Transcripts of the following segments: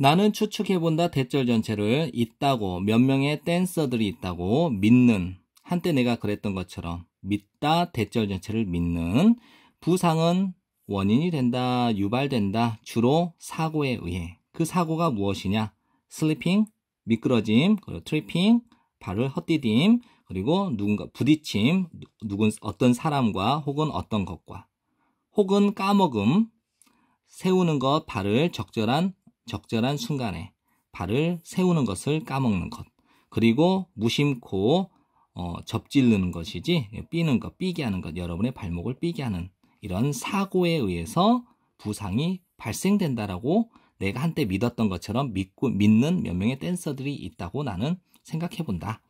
나는 추측해본다 대절 전체를 있다고 몇 명의 댄서들이 있다고 믿는 한때 내가 그랬던 것처럼 믿다 대절 전체를 믿는 부상은 원인이 된다 유발된다 주로 사고에 의해 그 사고가 무엇이냐 슬리핑 미끄러짐 그리고 트리핑 발을 헛디딤 그리고 누군가 부딪힘 누군 어떤 사람과 혹은 어떤 것과 혹은 까먹음 세우는 것 발을 적절한 적절한 순간에 발을 세우는 것을 까먹는 것. 그리고 무심코 어, 접질르는 것이지 삐는 것, 삐게 하는 것, 여러분의 발목을 삐게 하는 이런 사고에 의해서 부상이 발생된다라고 내가 한때 믿었던 것처럼 믿고 믿는 몇 명의 댄서들이 있다고 나는 생각해 본다.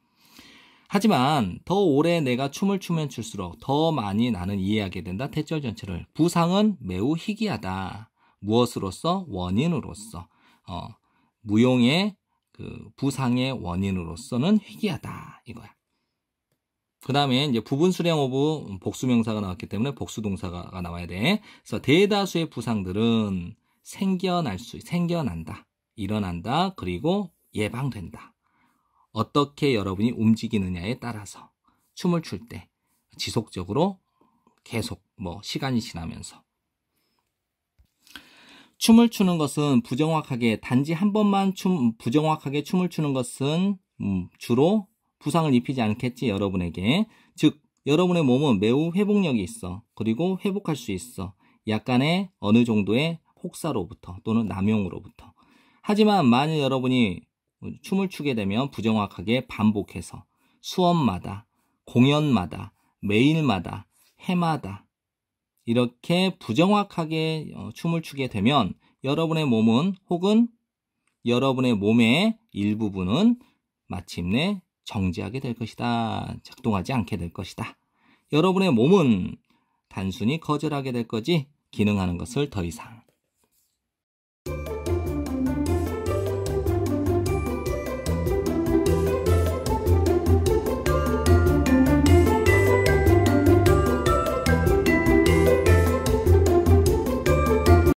하지만 더 오래 내가 춤을 추면 출수록 더 많이 나는 이해하게 된다. 대절 전체를 부상은 매우 희귀하다. 무엇으로서 원인으로서 어, 무용의 그 부상의 원인으로서는 희귀하다 이거야. 그 다음에 이제 부분 수령 오브 복수명사가 나왔기 때문에 복수동사가 나와야 돼. 그래서 대다수의 부상들은 생겨날 수, 생겨난다, 일어난다, 그리고 예방된다. 어떻게 여러분이 움직이느냐에 따라서 춤을 출 때 지속적으로 계속 뭐 시간이 지나면서 춤을 추는 것은 부정확하게 단지 한 번만 춤 부정확하게 춤을 추는 것은 음, 주로 부상을 입히지 않겠지 여러분에게 즉 여러분의 몸은 매우 회복력이 있어 그리고 회복할 수 있어 약간의 어느 정도의 혹사로부터 또는 남용으로부터 하지만 만일 여러분이 춤을 추게 되면 부정확하게 반복해서 수업마다 공연마다 매일마다 해마다 이렇게 부정확하게 어, 춤을 추게 되면 여러분의 몸은 혹은 여러분의 몸의 일부분은 마침내 정지하게 될 것이다. 작동하지 않게 될 것이다. 여러분의 몸은 단순히 거절하게 될 거지 기능하는 것을 더 이상